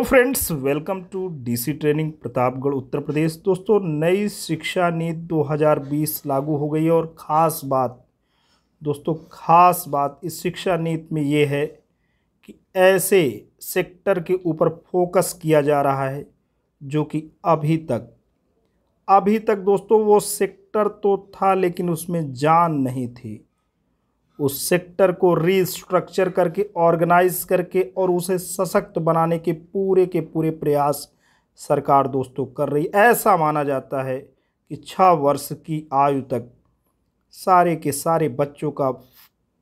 तो friends welcome to DC training Pratapgarh Uttar Pradesh दोस्तों नई शिक्षा नीति 2020 लागू हो गई है और ख़ास बात दोस्तों ख़ास बात इस शिक्षा नीति में ये है कि ऐसे सेक्टर के ऊपर फोकस किया जा रहा है जो कि अभी तक अभी तक दोस्तों वो सेक्टर तो था लेकिन उसमें जान नहीं थी उस सेक्टर को रीस्ट्रक्चर करके ऑर्गेनाइज करके और उसे सशक्त बनाने के पूरे के पूरे प्रयास सरकार दोस्तों कर रही ऐसा माना जाता है कि छः वर्ष की आयु तक सारे के सारे बच्चों का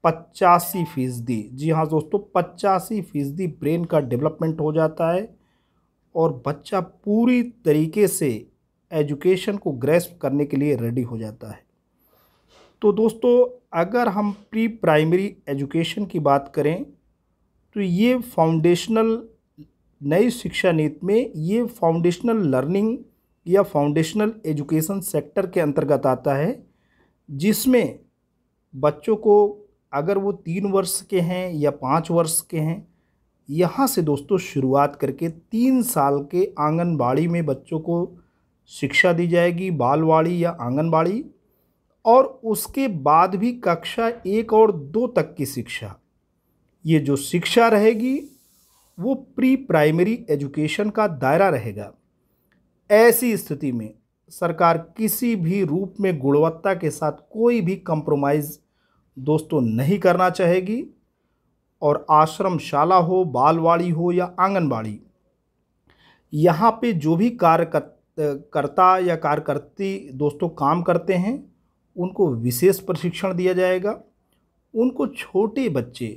पचासी फीसदी जी हाँ दोस्तों पचासी फीसदी ब्रेन का डेवलपमेंट हो जाता है और बच्चा पूरी तरीके से एजुकेशन को ग्रेस्प करने के लिए रेडी हो जाता है तो दोस्तों अगर हम प्री प्राइमरी एजुकेशन की बात करें तो ये फाउंडेशनल नई शिक्षा नीति में ये फाउंडेशनल लर्निंग या फाउंडेशनल एजुकेशन सेक्टर के अंतर्गत आता है जिसमें बच्चों को अगर वो तीन वर्ष के हैं या पाँच वर्ष के हैं यहाँ से दोस्तों शुरुआत करके तीन साल के आंगनबाड़ी में बच्चों को शिक्षा दी जाएगी बालवाड़ी या आंगनबाड़ी और उसके बाद भी कक्षा एक और दो तक की शिक्षा ये जो शिक्षा रहेगी वो प्री प्राइमरी एजुकेशन का दायरा रहेगा ऐसी स्थिति में सरकार किसी भी रूप में गुणवत्ता के साथ कोई भी कंप्रोमाइज़ दोस्तों नहीं करना चाहेगी और आश्रमशाला हो बालवाड़ी हो या आंगनबाड़ी यहाँ पे जो भी कार्यकर्ता या कार्यकर्ती दोस्तों काम करते हैं उनको विशेष प्रशिक्षण दिया जाएगा उनको छोटे बच्चे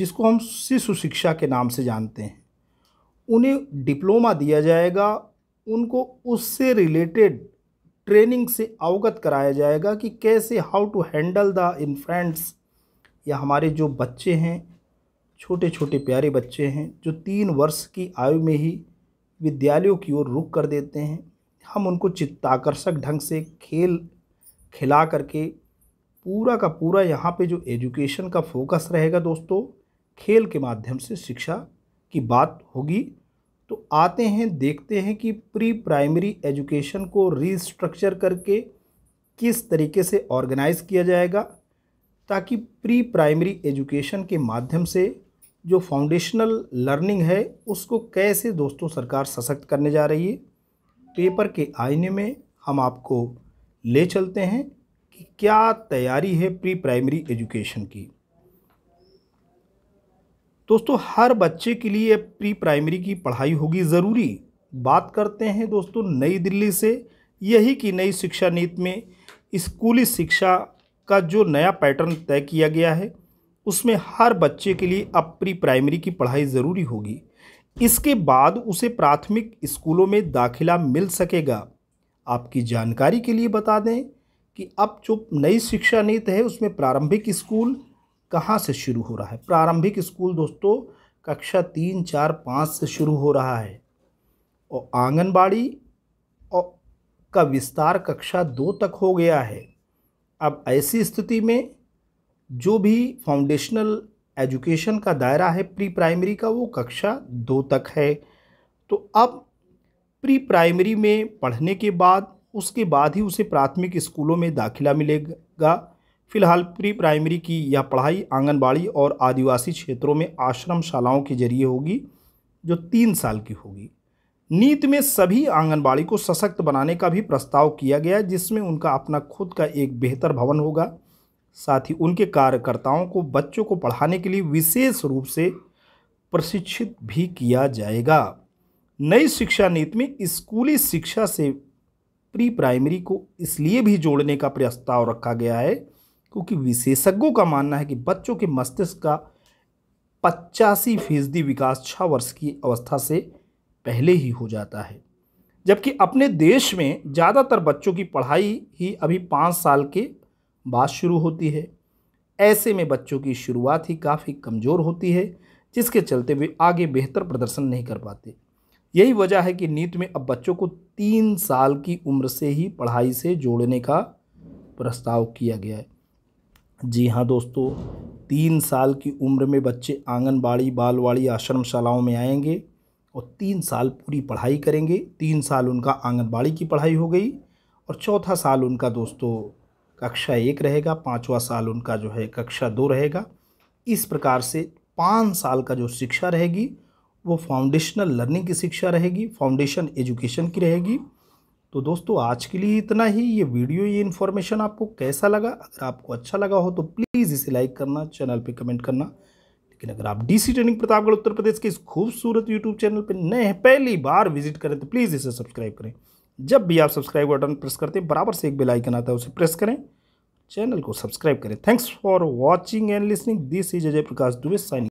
जिसको हम शिशु शिक्षा के नाम से जानते हैं उन्हें डिप्लोमा दिया जाएगा उनको उससे रिलेटेड ट्रेनिंग से अवगत कराया जाएगा कि कैसे how to handle the infants या हमारे जो बच्चे हैं छोटे छोटे प्यारे बच्चे हैं जो तीन वर्ष की आयु में ही विद्यालयों की ओर रुख कर देते हैं हम उनको चित्ताकर्षक ढंग से खेल खिला करके पूरा का पूरा यहाँ पे जो एजुकेशन का फोकस रहेगा दोस्तों खेल के माध्यम से शिक्षा की बात होगी तो आते हैं देखते हैं कि प्री प्राइमरी एजुकेशन को रीस्ट्रक्चर करके किस तरीके से ऑर्गेनाइज किया जाएगा ताकि प्री प्राइमरी एजुकेशन के माध्यम से जो फाउंडेशनल लर्निंग है उसको कैसे दोस्तों सरकार सशक्त करने जा रही है पेपर के आईने में हम आपको ले चलते हैं कि क्या तैयारी है प्री प्राइमरी एजुकेशन की दोस्तों हर बच्चे के लिए प्री प्राइमरी की पढ़ाई होगी ज़रूरी बात करते हैं दोस्तों नई दिल्ली से यही कि नई शिक्षा नीति में स्कूली शिक्षा का जो नया पैटर्न तय किया गया है उसमें हर बच्चे के लिए अब प्री प्राइमरी की पढ़ाई ज़रूरी होगी इसके बाद उसे प्राथमिक स्कूलों में दाखिला मिल सकेगा आपकी जानकारी के लिए बता दें कि अब जो नई शिक्षा नीति है उसमें प्रारंभिक स्कूल कहाँ से शुरू हो रहा है प्रारंभिक स्कूल दोस्तों कक्षा तीन चार पाँच से शुरू हो रहा है और आंगनबाड़ी और का विस्तार कक्षा दो तक हो गया है अब ऐसी स्थिति में जो भी फाउंडेशनल एजुकेशन का दायरा है प्री प्राइमरी का वो कक्षा दो तक है तो अब प्री प्राइमरी में पढ़ने के बाद उसके बाद ही उसे प्राथमिक स्कूलों में दाखिला मिलेगा फिलहाल प्री प्राइमरी की यह पढ़ाई आंगनबाड़ी और आदिवासी क्षेत्रों में आश्रमशालाओं के जरिए होगी जो तीन साल की होगी नीति में सभी आंगनबाड़ी को सशक्त बनाने का भी प्रस्ताव किया गया जिसमें उनका अपना खुद का एक बेहतर भवन होगा साथ ही उनके कार्यकर्ताओं को बच्चों को पढ़ाने के लिए विशेष रूप से प्रशिक्षित भी किया जाएगा नई शिक्षा नीति में स्कूली शिक्षा से प्री प्राइमरी को इसलिए भी जोड़ने का प्रस्ताव रखा गया है क्योंकि विशेषज्ञों का मानना है कि बच्चों के मस्तिष्क का पचासी फीसदी विकास छः वर्ष की अवस्था से पहले ही हो जाता है जबकि अपने देश में ज़्यादातर बच्चों की पढ़ाई ही अभी पाँच साल के बाद शुरू होती है ऐसे में बच्चों की शुरुआत ही काफ़ी कमज़ोर होती है जिसके चलते वे आगे बेहतर प्रदर्शन नहीं कर पाते यही वजह है कि नीट में अब बच्चों को तीन साल की उम्र से ही पढ़ाई से जोड़ने का प्रस्ताव किया गया है जी हाँ दोस्तों तीन साल की उम्र में बच्चे आंगनबाड़ी बालवाड़ी आश्रमशालाओं में आएंगे और तीन साल पूरी पढ़ाई करेंगे तीन साल उनका आंगनबाड़ी की पढ़ाई हो गई और चौथा साल उनका दोस्तों कक्षा एक रहेगा पाँचवा साल उनका जो है कक्षा दो रहेगा इस प्रकार से पाँच साल का जो शिक्षा रहेगी वो फाउंडेशनल लर्निंग की शिक्षा रहेगी फाउंडेशन एजुकेशन की रहेगी तो दोस्तों आज के लिए इतना ही ये वीडियो ये इन्फॉर्मेशन आपको कैसा लगा अगर आपको अच्छा लगा हो तो प्लीज़ इसे लाइक करना चैनल पे कमेंट करना लेकिन अगर आप डीसी ट्रेनिंग प्रतापगढ़ उत्तर प्रदेश के इस खूबसूरत यूट्यूब चैनल पर नए हैं पहली बार विजिट करें तो प्लीज़ इसे सब्सक्राइब करें जब भी आप सब्सक्राइब बटन प्रेस करते हैं बराबर से एक बेलाइकन आता है उसे प्रेस करें चैनल को सब्सक्राइब करें thanks for watching and listening this is Ajay Prakash Dubey sign